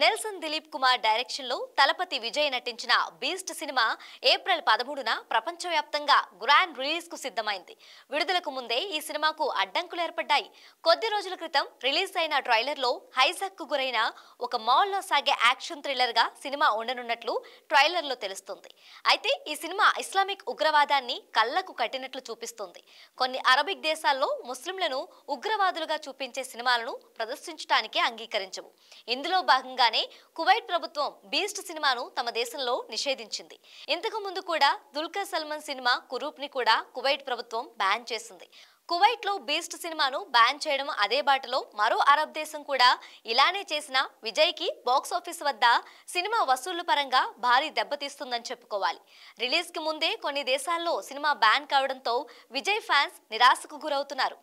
Nelson Dilip Kumar డైరెక్షన్లో తలపతి విజయ్ నటించిన beast cinema April పదమూడున ప్రపంచవ్యాప్తంగా గ్రాండ్ రిలీజ్కు సిద్ధమైంది విడుదలకు ముందే ఈ సినిమాకు అడ్డంకులు ఏర్పడ్డాయి కొద్ది రోజుల క్రితం రిలీజ్ అయిన ట్రైలర్లో కు గురైన ఒక మాల్లో సాగే యాక్షన్ థ్రిల్లర్ గా సినిమా ఉండనున్నట్లు ట్రైలర్లో తెలుస్తుంది అయితే ఈ సినిమా ఇస్లామిక్ ఉగ్రవాదాన్ని కళ్లకు కట్టినట్లు చూపిస్తుంది కొన్ని అరబిక్ దేశాల్లో ముస్లింలను ఉగ్రవాదులుగా చూపించే సినిమాలను ప్రదర్శించడానికి అంగీకరించవు ఇందులో భాగంగా ఉండగానే కువైట్ ప్రభుత్వం బీస్ట్ సినిమాను తమ దేశంలో నిషేధించింది ఇంతకు ముందు కూడా దుల్కర్ సల్మాన్ సినిమా కురూప్ ని కూడా కువైట్ ప్రభుత్వం బ్యాన్ చేసింది కువైట్ లో బీస్ట్ సినిమాను బ్యాన్ చేయడం అదే బాటలో మరో అరబ్ దేశం కూడా ఇలానే చేసిన విజయ్ కి బాక్సాఫీస్ వద్ద సినిమా వసూళ్ల పరంగా భారీ దెబ్బతీస్తుందని చెప్పుకోవాలి రిలీజ్ కి ముందే కొన్ని దేశాల్లో సినిమా బ్యాన్ కావడంతో విజయ్ ఫ్యాన్స్ నిరాశకు గురవుతున్నారు